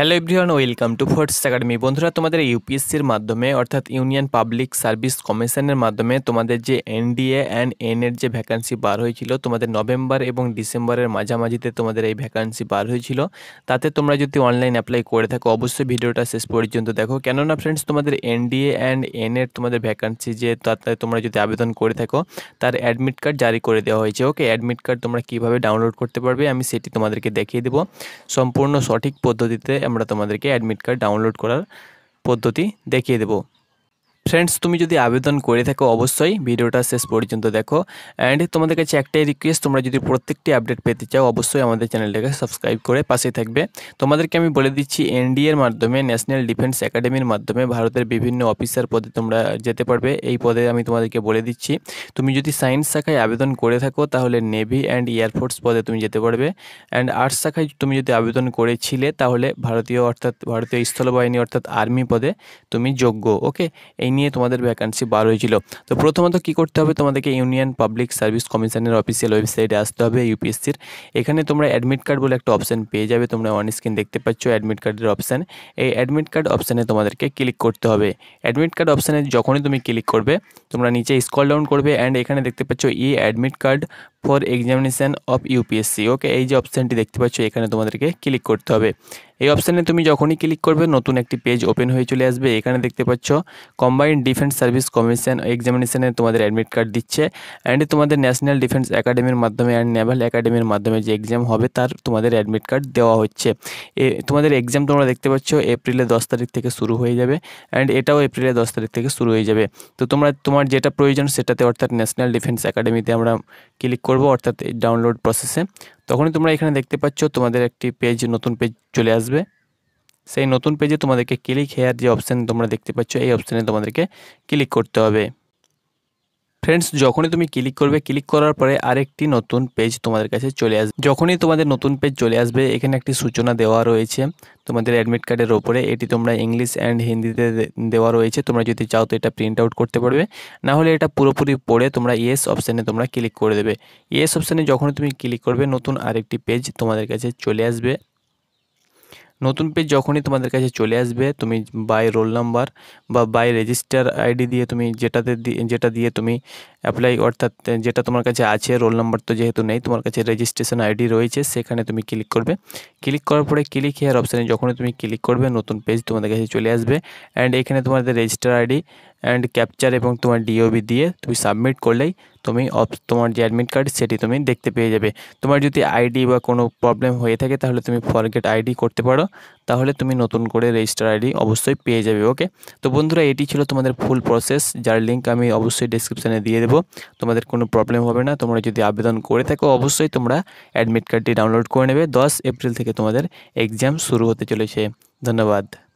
hello everyone welcome to Forts academy বন্ধুরা তোমাদের ইউপিএসসির মাধ্যমে অর্থাৎ ইউনিয়ন পাবলিক সার্ভিস কমিশনের মাধ্যমে তোমাদের যে এনডিএ অ্যান্ড এনের যে ভ্যাকান্সি বার হয়েছিল তোমাদের নভেম্বর এবং ডিসেম্বরের মাঝামাঝিতে তোমাদের এই ভ্যাকান্সি বার হয়েছিল তাতে তোমরা যদি অনলাইন অ্যাপ্লাই করে থাকো অবশ্যই ভিডিওটা শেষ পর্যন্ত দেখো কেননা ফ্রেন্ডস তোমাদের এনডিএ অ্যান্ড এনের তোমাদের ভ্যাকান্সি যে তাতে তোমরা যদি আবেদন করে থাকো তার অ্যাডমিট কার্ড জারি করে দেওয়া হয়েছে ওকে অ্যাডমিট কার্ড তোমরা কীভাবে ডাউনলোড করতে পারবে আমি সেটি তোমাদেরকে দেখিয়ে দেবো সম্পূর্ণ সঠিক পদ্ধতিতে আমরা তোমাদেরকে অ্যাডমিট কার্ড ডাউনলোড করার পদ্ধতি দেখিয়ে দেবো ফ্রেন্ডস তুমি যদি আবেদন করে থাকো অবশ্যই ভিডিওটা শেষ পর্যন্ত দেখো অ্যান্ড তোমাদের কাছে একটাই রিকোয়েস্ট তোমরা যদি প্রত্যেকটি আপডেট পেতে চাও অবশ্যই আমাদের চ্যানেলটাকে সাবস্ক্রাইব করে পাশে থাকবে তোমাদেরকে আমি বলে দিচ্ছি এনডিএর মাধ্যমে ন্যাশনাল ডিফেন্স একাডেমির মাধ্যমে ভারতের বিভিন্ন অফিসার পদে তোমরা যেতে পারবে এই পদে আমি তোমাদেরকে বলে দিচ্ছি তুমি যদি সায়েন্স শাখায় আবেদন করে থাকো তাহলে নেভি অ্যান্ড এয়ারফোর্স পদে তুমি যেতে পারবে অ্যান্ড আর্টস শাখায় তুমি যদি আবেদন করেছিলে তাহলে ভারতীয় অর্থাৎ ভারতীয় স্থলবাহিনী অর্থাৎ আর্মি পদে তুমি যোগ্য ওকে এই নিয়ে তোমাদের ভ্যাকান্সি বার হয়েছিল তো প্রথমত কি করতে হবে তোমাদেরকে ইউনিয়ন পাবলিক সার্ভিস কমিশনের অফিসিয়াল ওয়েবসাইটে আসতে হবে ইউপিএসসির এখানে তোমরা অ্যাডমিট কার্ড বলে একটা অপশান পেয়ে যাবে তোমরা অন স্ক্রিন দেখতে পাচ্ছ অ্যাডমিট কার্ডের অপশান এই অ্যাডমিট কার্ড অপশানে তোমাদেরকে ক্লিক করতে হবে অ্যাডমিট কার্ড অপশানে যখনই তুমি ক্লিক করবে তোমরা নিচে স্কল ডাউন করবে অ্যান্ড এখানে দেখতে পাচ্ছ e admit card for examination of UPSC okay এই যে অপশানটি দেখতে পাচ্ছ এখানে তোমাদেরকে ক্লিক করতে হবে এই অপশানে তুমি যখনই ক্লিক করবে নতুন একটি পেজ ওপেন হয়ে চলে আসবে এখানে দেখতে পাচ্ছ কম্বাইন্ড ডিফেন্স সার্ভিস কমিশন এক্সামিনেশানে তোমাদের অ্যাডমিট কার্ড দিচ্ছে অ্যান্ড তোমাদের ন্যাশনাল ডিফেন্স একাডেমির মাধ্যমে অ্যান্ড নেভাল একাডেমির মাধ্যমে যে এক্সাম হবে তার তোমাদের অ্যাডমিট কার্ড দেওয়া হচ্ছে এ তোমাদের এক্সাম তোমরা দেখতে পাচ্ছ এপ্রিলের দশ তারিখ থেকে শুরু হয়ে যাবে অ্যান্ড এটাও এপ্রিলের দশ তারিখ থেকে শুরু হয়ে যাবে তো তোমরা তোমার যেটা প্রয়োজন সেটাতে অর্থাৎ ন্যাশনাল ডিফেন্স একাডেমিতে আমরা ক্লিক করবো অর্থাৎ ডাউনলোড প্রসেসে তখনই তোমরা এখানে দেখতে পাচ্ছ তোমাদের একটি পেজ নতুন পেজ চলে আসবে সেই নতুন পেজে তোমাদেরকে ক্লিক হেয়ার যে অপশান তোমরা দেখতে পাচ্ছ এই অপশানে তোমাদেরকে ক্লিক করতে হবে ফ্রেন্ডস যখনই তুমি ক্লিক করবে ক্লিক করার পরে আরেকটি নতুন পেজ তোমাদের কাছে চলে আসবে যখনই তোমাদের নতুন পেজ চলে আসবে এখানে একটি সূচনা দেওয়া রয়েছে তোমাদের অ্যাডমিট কার্ডের ওপরে এটি তোমরা ইংলিশ অ্যান্ড হিন্দিতে দেওয়া রয়েছে তোমরা যদি চাও তো এটা প্রিন্ট আউট করতে পারবে না হলে এটা পুরোপুরি পড়ে তোমরা ইয়েস অপশানে তোমরা ক্লিক করে দেবে ইয়েস অপশানে যখনই তুমি ক্লিক করবে নতুন আরেকটি পেজ তোমাদের কাছে চলে আসবে নতুন পেজ যখনই তোমাদের কাছে চলে আসবে তুমি বাই রোল নাম্বার বা বাই রেজিস্টার আইডি দিয়ে তুমি যেটাতে যেটা দিয়ে তুমি অ্যাপ্লাই অর্থাৎ যেটা তোমার কাছে আছে রোল নাম্বার তো যেহেতু নেই তোমার কাছে রেজিস্ট্রেশন আইডি রয়েছে সেখানে তুমি ক্লিক করবে ক্লিক করার পরে ক্লিক হেয়ার অপশানে যখনই তুমি ক্লিক করবে নতুন পেজ তোমাদের কাছে চলে আসবে অ্যান্ড এখানে তোমাদের রেজিস্টার আইডি অ্যান্ড ক্যাপচার এবং তোমার ডিওবি দিয়ে তুমি সাবমিট করলেই তুমি তোমার যে অ্যাডমিট কার্ড সেটি তুমি দেখতে পেয়ে যাবে তোমার যদি আইডি বা কোনো প্রবলেম হয়ে থাকে তাহলে তুমি ফরগেট আইডি করতে পারো তাহলে তুমি নতুন করে রেজিস্টার আইডি অবশ্যই পেয়ে যাবে ওকে তো বন্ধুরা এটি ছিল তোমাদের ফুল প্রসেস যার লিঙ্ক আমি অবশ্যই ডিসক্রিপশানে দিয়ে দেবো তোমাদের কোনো প্রবলেম হবে না তোমরা যদি আবেদন করে থাকো অবশ্যই তোমরা অ্যাডমিট কার্ডটি ডাউনলোড করে নেবে দশ এপ্রিল থেকে তোমাদের এক্সাম শুরু হতে চলেছে ধন্যবাদ